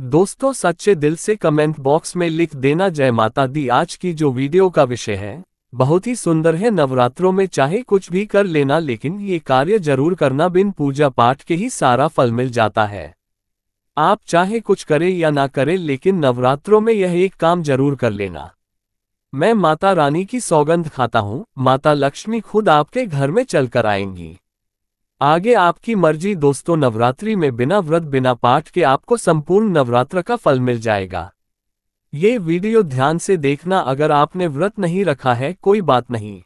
दोस्तों सच्चे दिल से कमेंट बॉक्स में लिख देना जय माता दी आज की जो वीडियो का विषय है बहुत ही सुंदर है नवरात्रों में चाहे कुछ भी कर लेना लेकिन ये कार्य जरूर करना बिन पूजा पाठ के ही सारा फल मिल जाता है आप चाहे कुछ करें या ना करें लेकिन नवरात्रों में यह एक काम जरूर कर लेना मैं माता रानी की सौगंध खाता हूँ माता लक्ष्मी खुद आपके घर में चलकर आएंगी आगे आपकी मर्जी दोस्तों नवरात्रि में बिना व्रत बिना पाठ के आपको संपूर्ण नवरात्र का फल मिल जाएगा ये वीडियो ध्यान से देखना अगर आपने व्रत नहीं रखा है कोई बात नहीं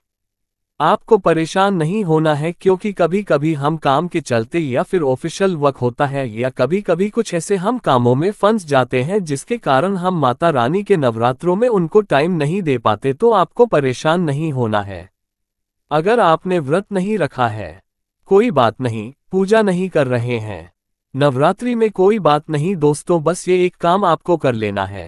आपको परेशान नहीं होना है क्योंकि कभी कभी हम काम के चलते या फिर ऑफिशियल वर्क होता है या कभी कभी कुछ ऐसे हम कामों में फंस जाते हैं जिसके कारण हम माता रानी के नवरात्रों में उनको टाइम नहीं दे पाते तो आपको परेशान नहीं होना है अगर आपने व्रत नहीं रखा है कोई बात नहीं पूजा नहीं कर रहे हैं नवरात्रि में कोई बात नहीं दोस्तों बस ये एक काम आपको कर लेना है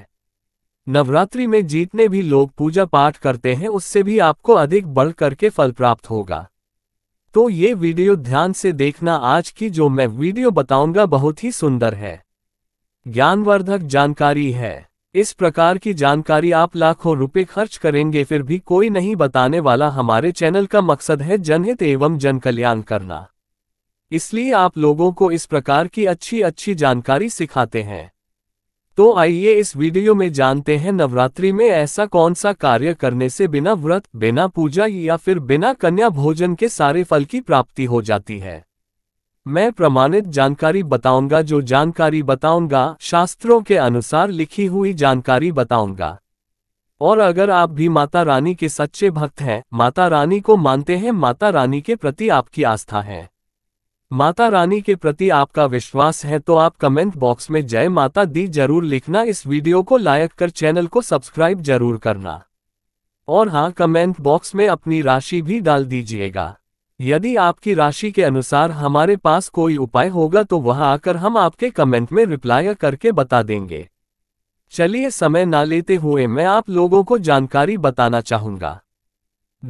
नवरात्रि में जितने भी लोग पूजा पाठ करते हैं उससे भी आपको अधिक बढ़ करके फल प्राप्त होगा तो ये वीडियो ध्यान से देखना आज की जो मैं वीडियो बताऊंगा बहुत ही सुंदर है ज्ञानवर्धक जानकारी है इस प्रकार की जानकारी आप लाखों रुपए खर्च करेंगे फिर भी कोई नहीं बताने वाला हमारे चैनल का मकसद है जनहित एवं जन कल्याण करना इसलिए आप लोगों को इस प्रकार की अच्छी अच्छी जानकारी सिखाते हैं तो आइए इस वीडियो में जानते हैं नवरात्रि में ऐसा कौन सा कार्य करने से बिना व्रत बिना पूजा या फिर बिना कन्या भोजन के सारे फल की प्राप्ति हो जाती है मैं प्रमाणित जानकारी बताऊंगा जो जानकारी बताऊंगा शास्त्रों के अनुसार लिखी हुई जानकारी बताऊंगा और अगर आप भी माता रानी के सच्चे भक्त हैं माता रानी को मानते हैं माता रानी के प्रति आपकी आस्था है माता रानी के प्रति आपका विश्वास है तो आप कमेंट बॉक्स में जय माता दी जरूर लिखना इस वीडियो को लायक कर चैनल को सब्सक्राइब जरूर करना और हाँ कमेंट बॉक्स में अपनी राशि भी डाल दीजिएगा यदि आपकी राशि के अनुसार हमारे पास कोई उपाय होगा तो वह आकर हम आपके कमेंट में रिप्लाई करके बता देंगे चलिए समय ना लेते हुए मैं आप लोगों को जानकारी बताना चाहूंगा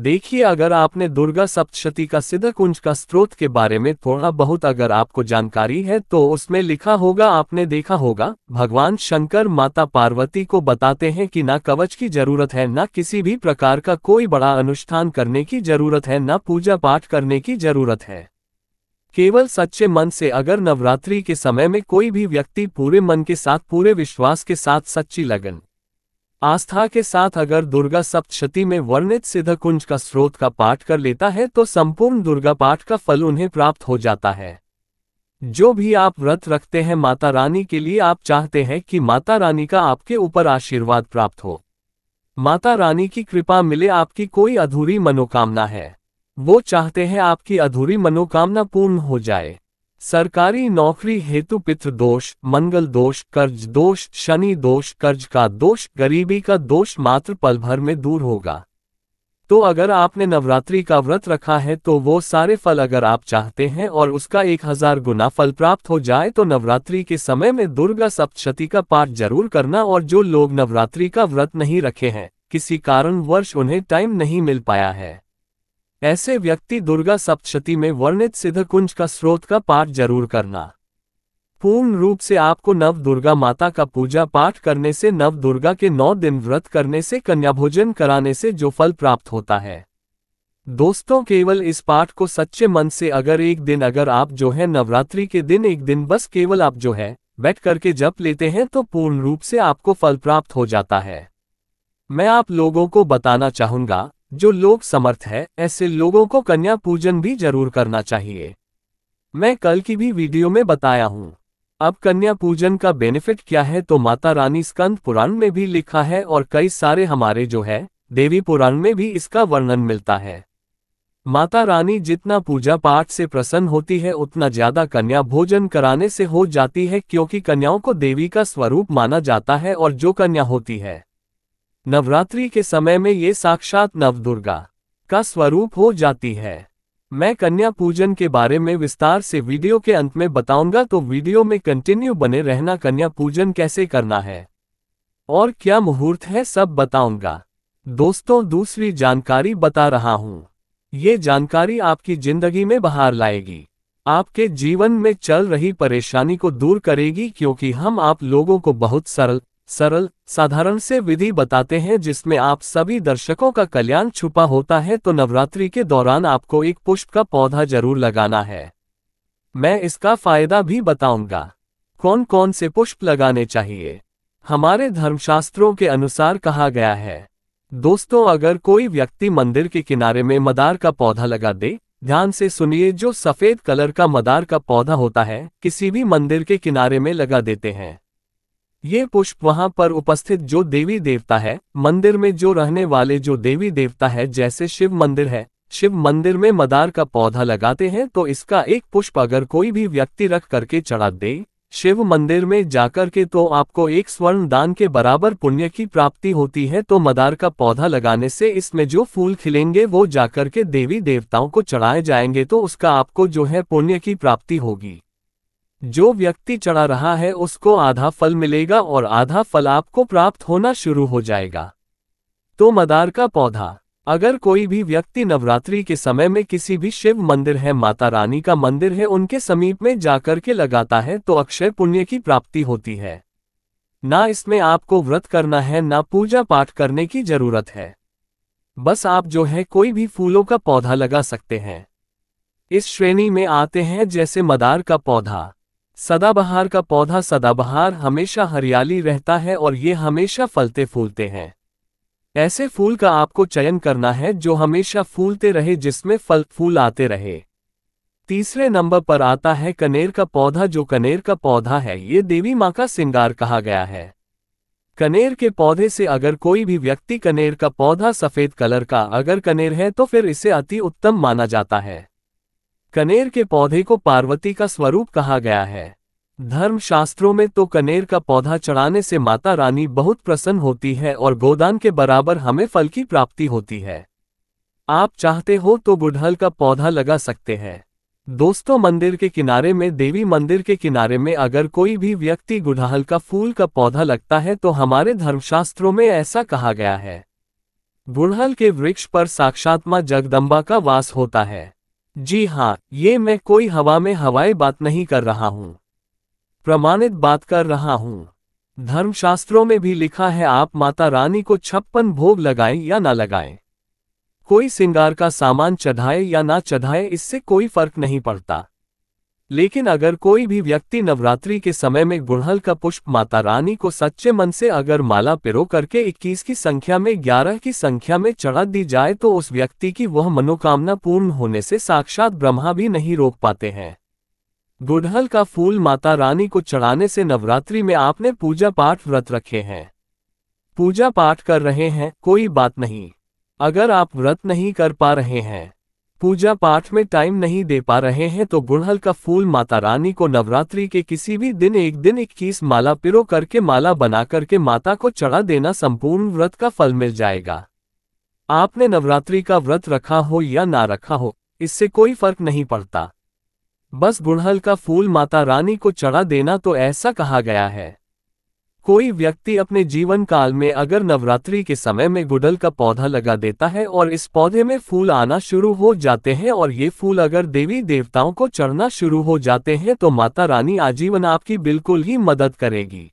देखिए अगर आपने दुर्गा सप्तशती का सिद्ध कुंज का स्रोत के बारे में थोड़ा बहुत अगर आपको जानकारी है तो उसमें लिखा होगा आपने देखा होगा भगवान शंकर माता पार्वती को बताते हैं कि ना कवच की जरूरत है ना किसी भी प्रकार का कोई बड़ा अनुष्ठान करने की जरूरत है ना पूजा पाठ करने की जरूरत है केवल सच्चे मन से अगर नवरात्रि के समय में कोई भी व्यक्ति पूरे मन के साथ पूरे विश्वास के साथ सच्ची लगन आस्था के साथ अगर दुर्गा सप्तशती में वर्णित सिद्ध कुंज का स्रोत का पाठ कर लेता है तो संपूर्ण दुर्गा पाठ का फल उन्हें प्राप्त हो जाता है जो भी आप व्रत रखते हैं माता रानी के लिए आप चाहते हैं कि माता रानी का आपके ऊपर आशीर्वाद प्राप्त हो माता रानी की कृपा मिले आपकी कोई अधूरी मनोकामना है वो चाहते हैं आपकी अधूरी मनोकामना पूर्ण हो जाए सरकारी नौकरी हेतु पित्र दोष मंगल दोष कर्ज दोष शनि दोष कर्ज का दोष गरीबी का दोष मात्र पल भर में दूर होगा तो अगर आपने नवरात्रि का व्रत रखा है तो वो सारे फल अगर आप चाहते हैं और उसका एक हजार गुना फल प्राप्त हो जाए तो नवरात्रि के समय में दुर्गा सप्तशती का पाठ जरूर करना और जो लोग नवरात्रि का व्रत नहीं रखे हैं किसी वर्ष उन्हें टाइम नहीं मिल पाया है ऐसे व्यक्ति दुर्गा सप्तशती में वर्णित सिद्ध कुंज का स्रोत का पाठ जरूर करना पूर्ण रूप से आपको नव दुर्गा माता का पूजा पाठ करने से नव दुर्गा के नौ दिन व्रत करने से कन्या भोजन कराने से जो फल प्राप्त होता है दोस्तों केवल इस पाठ को सच्चे मन से अगर एक दिन अगर आप जो है नवरात्रि के दिन एक दिन बस केवल आप जो है बैठ करके जप लेते हैं तो पूर्ण रूप से आपको फल प्राप्त हो जाता है मैं आप लोगों को बताना चाहूंगा जो लोग समर्थ है ऐसे लोगों को कन्या पूजन भी जरूर करना चाहिए मैं कल की भी वीडियो में बताया हूँ अब कन्या पूजन का बेनिफिट क्या है तो माता रानी स्कंद पुराण में भी लिखा है और कई सारे हमारे जो है देवी पुराण में भी इसका वर्णन मिलता है माता रानी जितना पूजा पाठ से प्रसन्न होती है उतना ज्यादा कन्या भोजन कराने से हो जाती है क्योंकि कन्याओं को देवी का स्वरूप माना जाता है और जो कन्या होती है नवरात्रि के समय में ये साक्षात नवदुर्गा का स्वरूप हो जाती है मैं कन्या पूजन के बारे में विस्तार से वीडियो के अंत में बताऊंगा तो वीडियो में कंटिन्यू बने रहना कन्या पूजन कैसे करना है और क्या मुहूर्त है सब बताऊंगा दोस्तों दूसरी जानकारी बता रहा हूँ ये जानकारी आपकी जिंदगी में बहार लाएगी आपके जीवन में चल रही परेशानी को दूर करेगी क्योंकि हम आप लोगों को बहुत सरल सरल साधारण से विधि बताते हैं जिसमें आप सभी दर्शकों का कल्याण छुपा होता है तो नवरात्रि के दौरान आपको एक पुष्प का पौधा जरूर लगाना है मैं इसका फायदा भी बताऊंगा कौन कौन से पुष्प लगाने चाहिए हमारे धर्मशास्त्रों के अनुसार कहा गया है दोस्तों अगर कोई व्यक्ति मंदिर के किनारे में मदार का पौधा लगा दे ध्यान से सुनिए जो सफेद कलर का मदार का पौधा होता है किसी भी मंदिर के किनारे में लगा देते हैं ये पुष्प वहां पर उपस्थित जो देवी देवता है मंदिर में जो रहने वाले जो देवी देवता है जैसे शिव मंदिर है शिव मंदिर में मदार का पौधा लगाते हैं तो इसका एक पुष्प अगर कोई भी व्यक्ति रख करके चढ़ा दे शिव मंदिर में जाकर के तो आपको एक स्वर्ण दान के बराबर पुण्य की प्राप्ति होती है तो मदार का पौधा लगाने से इसमें जो फूल खिलेंगे वो जाकर के देवी देवताओं को चढ़ाए जाएंगे तो उसका आपको जो है पुण्य की प्राप्ति होगी जो व्यक्ति चढ़ा रहा है उसको आधा फल मिलेगा और आधा फल आपको प्राप्त होना शुरू हो जाएगा तो मदार का पौधा अगर कोई भी व्यक्ति नवरात्रि के समय में किसी भी शिव मंदिर है माता रानी का मंदिर है उनके समीप में जाकर के लगाता है तो अक्षय पुण्य की प्राप्ति होती है ना इसमें आपको व्रत करना है ना पूजा पाठ करने की जरूरत है बस आप जो है कोई भी फूलों का पौधा लगा सकते हैं इस श्रेणी में आते हैं जैसे मदार का पौधा सदाबहार का पौधा सदाबहार हमेशा हरियाली रहता है और ये हमेशा फलते फूलते हैं ऐसे फूल का आपको चयन करना है जो हमेशा फूलते रहे जिसमें फल फूल आते रहे तीसरे नंबर पर आता है कनेर का पौधा जो कनेर का पौधा है ये देवी माँ का सिंगार कहा गया है कनेर के पौधे से अगर कोई भी व्यक्ति कनेर का पौधा सफ़ेद कलर का अगर कनेर है तो फिर इसे अति उत्तम माना जाता है कनेर के पौधे को पार्वती का स्वरूप कहा गया है धर्म शास्त्रों में तो कनेर का पौधा चढ़ाने से माता रानी बहुत प्रसन्न होती है और गोदान के बराबर हमें फल की प्राप्ति होती है आप चाहते हो तो बुढ़हल का पौधा लगा सकते हैं दोस्तों मंदिर के किनारे में देवी मंदिर के किनारे में अगर कोई भी व्यक्ति गुड़हल का फूल का पौधा लगता है तो हमारे धर्मशास्त्रों में ऐसा कहा गया है गुड़हल के वृक्ष पर साक्षात्मा जगदम्बा का वास होता है जी हाँ ये मैं कोई हवा में हवाई बात नहीं कर रहा हूँ प्रमाणित बात कर रहा हूँ धर्मशास्त्रों में भी लिखा है आप माता रानी को छप्पन भोग लगाएं या ना लगाएं। कोई सिंगार का सामान चढ़ाए या ना चढ़ाए इससे कोई फर्क नहीं पड़ता लेकिन अगर कोई भी व्यक्ति नवरात्रि के समय में गुड़हल का पुष्प माता रानी को सच्चे मन से अगर माला पिरो करके 21 की संख्या में 11 की संख्या में चढ़ा दी जाए तो उस व्यक्ति की वह मनोकामना पूर्ण होने से साक्षात ब्रह्मा भी नहीं रोक पाते हैं गुड़हल का फूल माता रानी को चढ़ाने से नवरात्रि में आपने पूजा पाठ व्रत रखे हैं पूजा पाठ कर रहे हैं कोई बात नहीं अगर आप व्रत नहीं कर पा रहे हैं पूजा पाठ में टाइम नहीं दे पा रहे हैं तो गुड़हल का फूल माता रानी को नवरात्रि के किसी भी दिन एक दिन इक्कीस माला पिरो करके माला बना करके माता को चढ़ा देना संपूर्ण व्रत का फल मिल जाएगा आपने नवरात्रि का व्रत रखा हो या ना रखा हो इससे कोई फर्क नहीं पड़ता बस गुड़हल का फूल माता रानी को चढ़ा देना तो ऐसा कहा गया है कोई व्यक्ति अपने जीवन काल में अगर नवरात्रि के समय में गुडल का पौधा लगा देता है और इस पौधे में फूल आना शुरू हो जाते हैं और ये फूल अगर देवी देवताओं को चढ़ना शुरू हो जाते हैं तो माता रानी आजीवन आपकी बिल्कुल ही मदद करेगी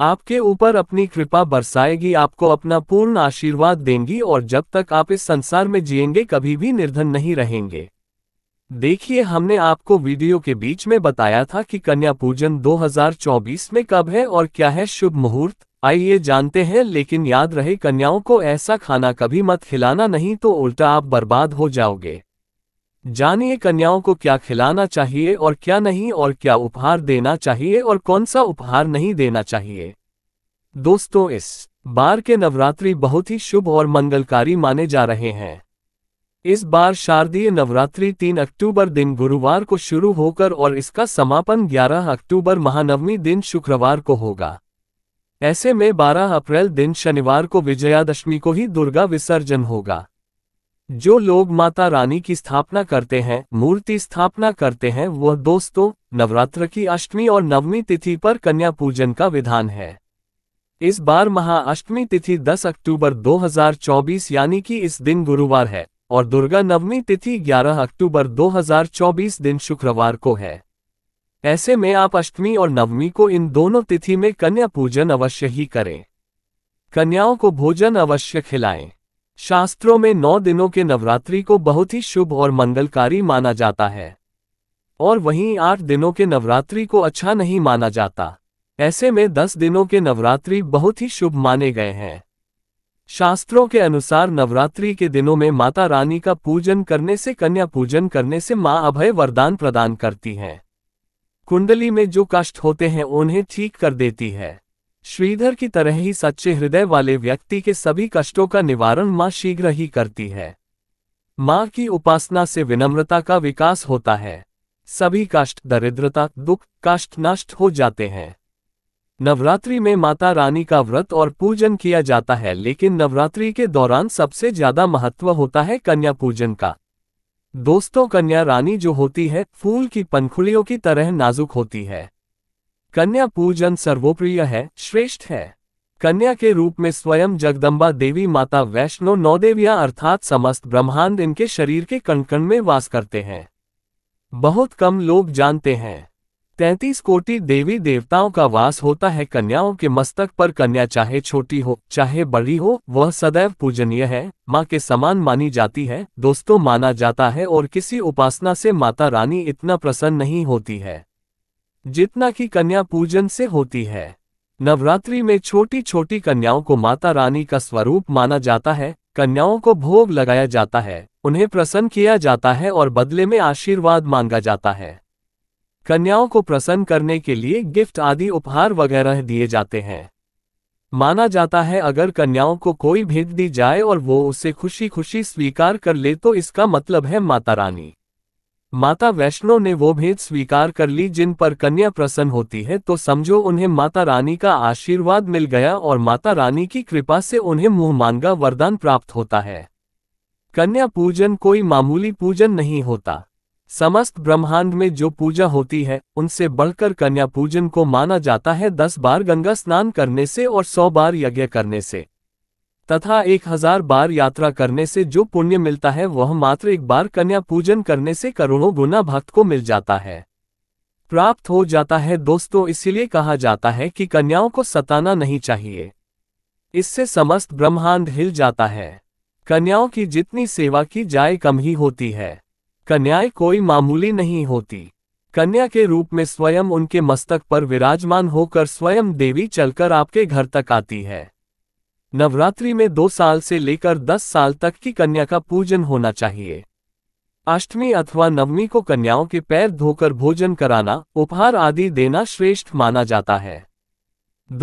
आपके ऊपर अपनी कृपा बरसाएगी आपको अपना पूर्ण आशीर्वाद देंगी और जब तक आप इस संसार में जियेंगे कभी भी निर्धन नहीं रहेंगे देखिए हमने आपको वीडियो के बीच में बताया था कि कन्या पूजन 2024 में कब है और क्या है शुभ मुहूर्त आइए जानते हैं लेकिन याद रहे कन्याओं को ऐसा खाना कभी मत खिलाना नहीं तो उल्टा आप बर्बाद हो जाओगे जानिए कन्याओं को क्या खिलाना चाहिए और क्या नहीं और क्या उपहार देना चाहिए और कौन सा उपहार नहीं देना चाहिए दोस्तों इस बार के नवरात्रि बहुत ही शुभ और मंगलकारी माने जा रहे हैं इस बार शारदीय नवरात्रि 3 अक्टूबर दिन गुरुवार को शुरू होकर और इसका समापन 11 अक्टूबर महानवमी दिन शुक्रवार को होगा ऐसे में 12 अप्रैल दिन शनिवार को विजयादशमी को ही दुर्गा विसर्जन होगा जो लोग माता रानी की स्थापना करते हैं मूर्ति स्थापना करते हैं वह दोस्तों नवरात्र की अष्टमी और नवमी तिथि पर कन्या पूजन का विधान है इस बार महाअष्टमी तिथि 10 अक्टूबर 2024 यानी कि इस दिन गुरुवार है और दुर्गा नवमी तिथि 11 अक्टूबर 2024 दिन शुक्रवार को है ऐसे में आप अष्टमी और नवमी को इन दोनों तिथि में कन्या पूजन अवश्य ही करें कन्याओं को भोजन अवश्य खिलाएं शास्त्रों में नौ दिनों के नवरात्रि को बहुत ही शुभ और मंगलकारी माना जाता है और वहीं आठ दिनों के नवरात्रि को अच्छा नहीं माना जाता ऐसे में दस दिनों के नवरात्रि बहुत ही शुभ माने गए हैं शास्त्रों के अनुसार नवरात्रि के दिनों में माता रानी का पूजन करने से कन्या पूजन करने से मां अभय वरदान प्रदान करती हैं कुंडली में जो कष्ट होते हैं उन्हें ठीक कर देती है श्रीधर की तरह ही सच्चे हृदय वाले व्यक्ति के सभी कष्टों का निवारण मां शीघ्र ही करती है मां की उपासना से विनम्रता का विकास होता है सभी कष्ट दरिद्रता दुख कष्ट नष्ट हो जाते हैं नवरात्रि में माता रानी का व्रत और पूजन किया जाता है लेकिन नवरात्रि के दौरान सबसे ज्यादा महत्व होता है कन्या पूजन का दोस्तों कन्या रानी जो होती है फूल की पंखुड़ियों की तरह नाजुक होती है कन्या पूजन सर्वोप्रिय है श्रेष्ठ है कन्या के रूप में स्वयं जगदम्बा देवी माता वैष्णो नौदेविया अर्थात समस्त ब्रह्मांड इनके शरीर के कणकण में वास करते हैं बहुत कम लोग जानते हैं तैतीस कोटि देवी देवताओं का वास होता है कन्याओं के मस्तक पर कन्या चाहे छोटी हो चाहे बड़ी हो वह सदैव पूजनीय है माँ के समान मानी जाती है दोस्तों माना जाता है और किसी उपासना से माता रानी इतना प्रसन्न नहीं होती है जितना कि कन्या पूजन से होती है नवरात्रि में छोटी छोटी कन्याओं को माता रानी का स्वरूप माना जाता है कन्याओं को भोग लगाया जाता है उन्हें प्रसन्न किया जाता है और बदले में आशीर्वाद मांगा जाता है कन्याओं को प्रसन्न करने के लिए गिफ्ट आदि उपहार वगैरह दिए जाते हैं माना जाता है अगर कन्याओं को कोई भेंट दी जाए और वो उसे खुशी खुशी स्वीकार कर ले तो इसका मतलब है माता रानी माता वैष्णो ने वो भेंट स्वीकार कर ली जिन पर कन्या प्रसन्न होती है तो समझो उन्हें माता रानी का आशीर्वाद मिल गया और माता रानी की कृपा से उन्हें मुंह मांगा वरदान प्राप्त होता है कन्या पूजन कोई मामूली पूजन नहीं होता समस्त ब्रह्मांड में जो पूजा होती है उनसे बढ़कर कन्या पूजन को माना जाता है दस बार गंगा स्नान करने से और सौ बार यज्ञ करने से तथा एक हजार बार यात्रा करने से जो पुण्य मिलता है वह मात्र एक बार कन्या पूजन करने से करोड़ों गुना भक्त को मिल जाता है प्राप्त हो जाता है दोस्तों इसलिए कहा जाता है कि कन्याओं को सताना नहीं चाहिए इससे समस्त ब्रह्मांड हिल जाता है कन्याओं की जितनी सेवा की जाए कम ही होती है कन्याएं कोई मामूली नहीं होती कन्या के रूप में स्वयं उनके मस्तक पर विराजमान होकर स्वयं देवी चलकर आपके घर तक आती है नवरात्रि में दो साल से लेकर दस साल तक की कन्या का पूजन होना चाहिए अष्टमी अथवा नवमी को कन्याओं के पैर धोकर भोजन कराना उपहार आदि देना श्रेष्ठ माना जाता है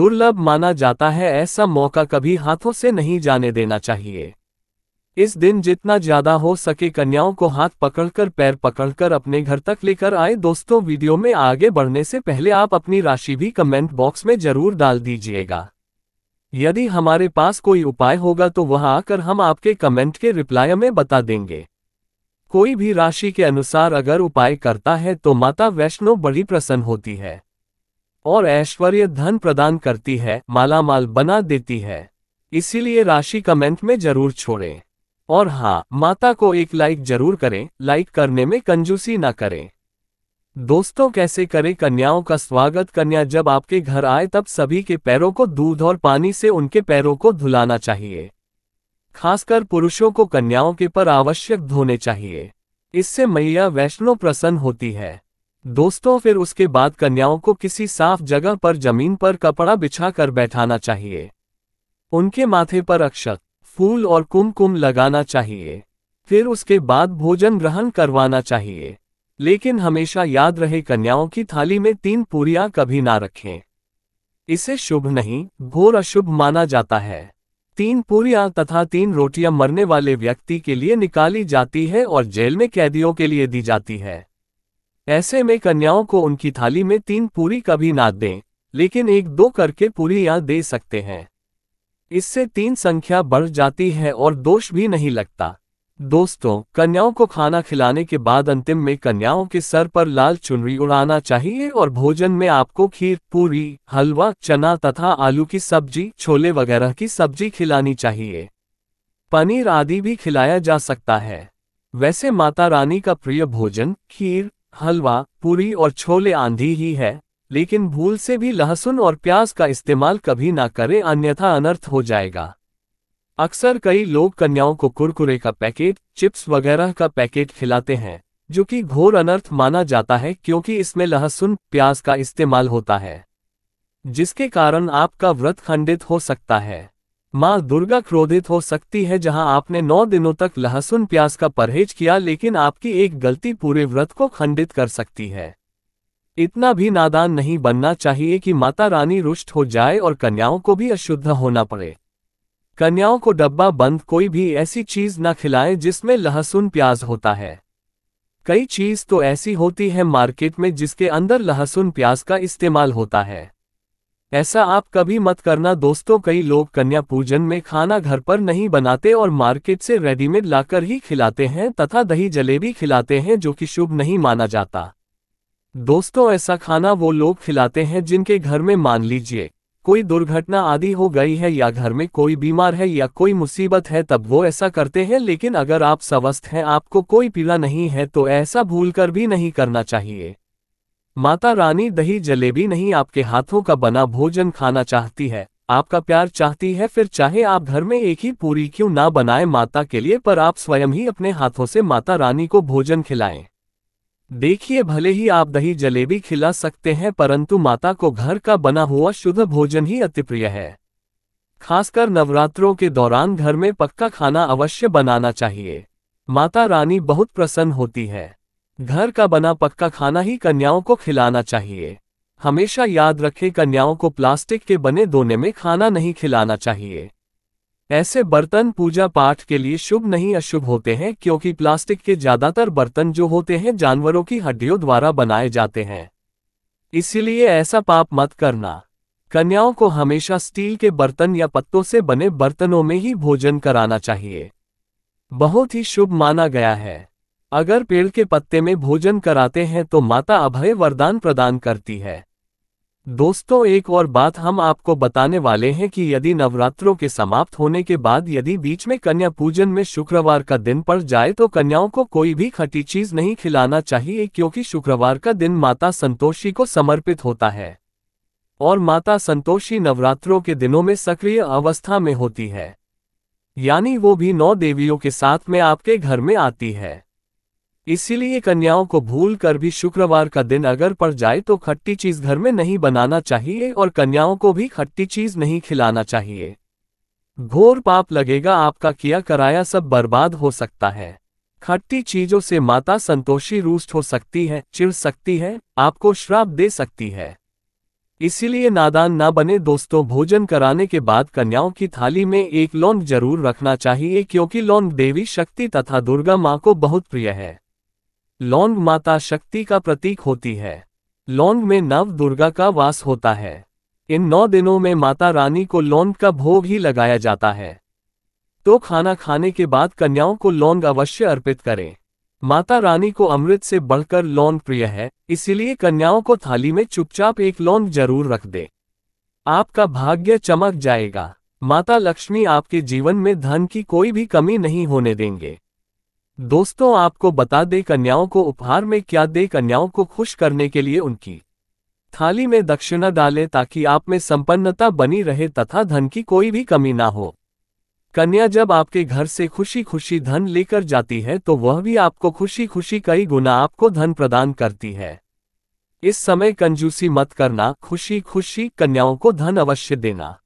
दुर्लभ माना जाता है ऐसा मौका कभी हाथों से नहीं जाने देना चाहिए इस दिन जितना ज्यादा हो सके कन्याओं को हाथ पकड़कर पैर पकड़कर अपने घर तक लेकर आए दोस्तों वीडियो में आगे बढ़ने से पहले आप अपनी राशि भी कमेंट बॉक्स में जरूर डाल दीजिएगा यदि हमारे पास कोई उपाय होगा तो वह आकर हम आपके कमेंट के रिप्लाई में बता देंगे कोई भी राशि के अनुसार अगर उपाय करता है तो माता वैष्णो बड़ी प्रसन्न होती है और ऐश्वर्य धन प्रदान करती है माला माल बना देती है इसीलिए राशि कमेंट में जरूर छोड़ें और हाँ माता को एक लाइक जरूर करें लाइक करने में कंजूसी ना करें दोस्तों कैसे करें कन्याओं का स्वागत कन्या जब आपके घर आए तब सभी के पैरों को दूध और पानी से उनके पैरों को धुलाना चाहिए खासकर पुरुषों को कन्याओं के पर आवश्यक धोने चाहिए इससे मैया वैष्णो प्रसन्न होती है दोस्तों फिर उसके बाद कन्याओं को किसी साफ जगह पर जमीन पर कपड़ा बिछा कर बैठाना चाहिए उनके माथे पर अक्षत फूल और कुमकुम लगाना चाहिए फिर उसके बाद भोजन ग्रहण करवाना चाहिए लेकिन हमेशा याद रहे कन्याओं की थाली में तीन पूरियां कभी ना रखें इसे शुभ नहीं घोर अशुभ माना जाता है तीन पूरियां तथा तीन रोटियां मरने वाले व्यक्ति के लिए निकाली जाती है और जेल में कैदियों के लिए दी जाती है ऐसे में कन्याओं को उनकी थाली में तीन पूरी कभी ना दें लेकिन एक दो करके पूरियां दे सकते हैं इससे तीन संख्या बढ़ जाती है और दोष भी नहीं लगता दोस्तों कन्याओं को खाना खिलाने के बाद अंतिम में कन्याओं के सर पर लाल चुनरी उड़ाना चाहिए और भोजन में आपको खीर पूरी हलवा चना तथा आलू की सब्जी छोले वगैरह की सब्जी खिलानी चाहिए पनीर आदि भी खिलाया जा सकता है वैसे माता रानी का प्रिय भोजन खीर हलवा पूरी और छोले आंधी ही है लेकिन भूल से भी लहसुन और प्याज का इस्तेमाल कभी ना करें अन्यथा अनर्थ हो जाएगा अक्सर कई लोग कन्याओं को कुरकुरे का पैकेट चिप्स वगैरह का पैकेट खिलाते हैं जो कि घोर अनर्थ माना जाता है क्योंकि इसमें लहसुन प्याज का इस्तेमाल होता है जिसके कारण आपका व्रत खंडित हो सकता है माँ दुर्गा क्रोधित हो सकती है जहां आपने नौ दिनों तक लहसुन प्याज का परहेज किया लेकिन आपकी एक गलती पूरे व्रत को खंडित कर सकती है इतना भी नादान नहीं बनना चाहिए कि माता रानी रुष्ट हो जाए और कन्याओं को भी अशुद्ध होना पड़े कन्याओं को डब्बा बंद कोई भी ऐसी चीज न खिलाएं जिसमें लहसुन प्याज होता है कई चीज तो ऐसी होती है मार्केट में जिसके अंदर लहसुन प्याज का इस्तेमाल होता है ऐसा आप कभी मत करना दोस्तों कई लोग कन्या पूजन में खाना घर पर नहीं बनाते और मार्केट से रेडीमेड लाकर ही खिलाते हैं तथा दही जलेबी खिलाते हैं जो कि शुभ नहीं माना जाता दोस्तों ऐसा खाना वो लोग खिलाते हैं जिनके घर में मान लीजिए कोई दुर्घटना आदि हो गई है या घर में कोई बीमार है या कोई मुसीबत है तब वो ऐसा करते हैं लेकिन अगर आप स्वस्थ हैं आपको कोई पीड़ा नहीं है तो ऐसा भूलकर भी नहीं करना चाहिए माता रानी दही जलेबी नहीं आपके हाथों का बना भोजन खाना चाहती है आपका प्यार चाहती है फिर चाहे आप घर में एक ही पूरी क्यों ना बनाए माता के लिए पर आप स्वयं ही अपने हाथों से माता रानी को भोजन खिलाएं देखिए भले ही आप दही जलेबी खिला सकते हैं परंतु माता को घर का बना हुआ शुद्ध भोजन ही अतिप्रिय है खासकर नवरात्रों के दौरान घर में पक्का खाना अवश्य बनाना चाहिए माता रानी बहुत प्रसन्न होती है घर का बना पक्का खाना ही कन्याओं को खिलाना चाहिए हमेशा याद रखें कन्याओं को प्लास्टिक के बने दोने में खाना नहीं खिलाना चाहिए ऐसे बर्तन पूजा पाठ के लिए शुभ नहीं अशुभ होते हैं क्योंकि प्लास्टिक के ज्यादातर बर्तन जो होते हैं जानवरों की हड्डियों द्वारा बनाए जाते हैं इसीलिए ऐसा पाप मत करना कन्याओं को हमेशा स्टील के बर्तन या पत्तों से बने बर्तनों में ही भोजन कराना चाहिए बहुत ही शुभ माना गया है अगर पेड़ के पत्ते में भोजन कराते हैं तो माता अभय वरदान प्रदान करती है दोस्तों एक और बात हम आपको बताने वाले हैं कि यदि नवरात्रों के समाप्त होने के बाद यदि बीच में कन्या पूजन में शुक्रवार का दिन पड़ जाए तो कन्याओं को कोई भी खटी चीज नहीं खिलाना चाहिए क्योंकि शुक्रवार का दिन माता संतोषी को समर्पित होता है और माता संतोषी नवरात्रों के दिनों में सक्रिय अवस्था में होती है यानी वो भी नौ देवियों के साथ में आपके घर में आती है इसीलिए कन्याओं को भूल कर भी शुक्रवार का दिन अगर पड़ जाए तो खट्टी चीज घर में नहीं बनाना चाहिए और कन्याओं को भी खट्टी चीज नहीं खिलाना चाहिए घोर पाप लगेगा आपका किया कराया सब बर्बाद हो सकता है खट्टी चीजों से माता संतोषी रूष्ट हो सकती है चिढ़ सकती है आपको श्राप दे सकती है इसीलिए नादान ना बने दोस्तों भोजन कराने के बाद कन्याओं की थाली में एक लौंग जरूर रखना चाहिए क्योंकि लौंग देवी शक्ति तथा दुर्गा माँ को बहुत प्रिय है लौंग माता शक्ति का प्रतीक होती है लौंग में नव दुर्गा का वास होता है इन नौ दिनों में माता रानी को लौंग का भोग ही लगाया जाता है तो खाना खाने के बाद कन्याओं को लौंग अवश्य अर्पित करें माता रानी को अमृत से बढ़कर लौंग प्रिय है इसलिए कन्याओं को थाली में चुपचाप एक लौंग जरूर रख दें आपका भाग्य चमक जाएगा माता लक्ष्मी आपके जीवन में धन की कोई भी कमी नहीं होने देंगे दोस्तों आपको बता दें कन्याओं को उपहार में क्या दे कन्याओं को खुश करने के लिए उनकी थाली में दक्षिणा डालें ताकि आप में संपन्नता बनी रहे तथा धन की कोई भी कमी ना हो कन्या जब आपके घर से खुशी खुशी धन लेकर जाती है तो वह भी आपको खुशी खुशी कई गुना आपको धन प्रदान करती है इस समय कंजूसी मत करना खुशी खुशी कन्याओं को धन अवश्य देना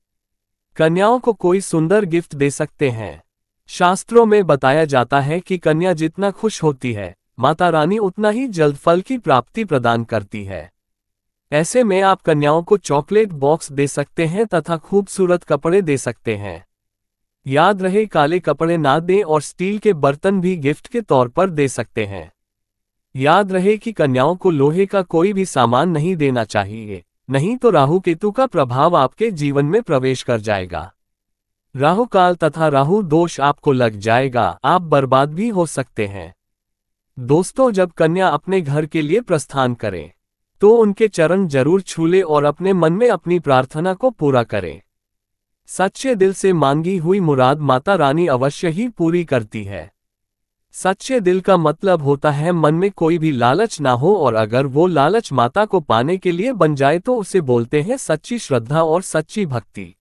कन्याओं को कोई सुंदर गिफ्ट दे सकते हैं शास्त्रों में बताया जाता है कि कन्या जितना खुश होती है माता रानी उतना ही जल्द फल की प्राप्ति प्रदान करती है ऐसे में आप कन्याओं को चॉकलेट बॉक्स दे सकते हैं तथा खूबसूरत कपड़े दे सकते हैं याद रहे काले कपड़े ना दें और स्टील के बर्तन भी गिफ्ट के तौर पर दे सकते हैं याद रहे कि कन्याओं को लोहे का कोई भी सामान नहीं देना चाहिए नहीं तो राहु केतु का प्रभाव आपके जीवन में प्रवेश कर जाएगा राहु काल तथा राहु दोष आपको लग जाएगा आप बर्बाद भी हो सकते हैं दोस्तों जब कन्या अपने घर के लिए प्रस्थान करें तो उनके चरण जरूर छूले और अपने मन में अपनी प्रार्थना को पूरा करें सच्चे दिल से मांगी हुई मुराद माता रानी अवश्य ही पूरी करती है सच्चे दिल का मतलब होता है मन में कोई भी लालच ना हो और अगर वो लालच माता को पाने के लिए बन जाए तो उसे बोलते हैं सच्ची श्रद्धा और सच्ची भक्ति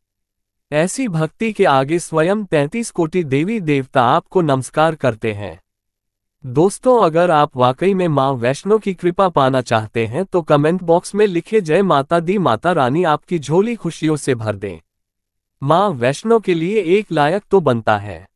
ऐसी भक्ति के आगे स्वयं तैंतीस कोटि देवी देवता आपको नमस्कार करते हैं दोस्तों अगर आप वाकई में माँ वैष्णो की कृपा पाना चाहते हैं तो कमेंट बॉक्स में लिखे जय माता दी माता रानी आपकी झोली खुशियों से भर दें माँ वैष्णो के लिए एक लायक तो बनता है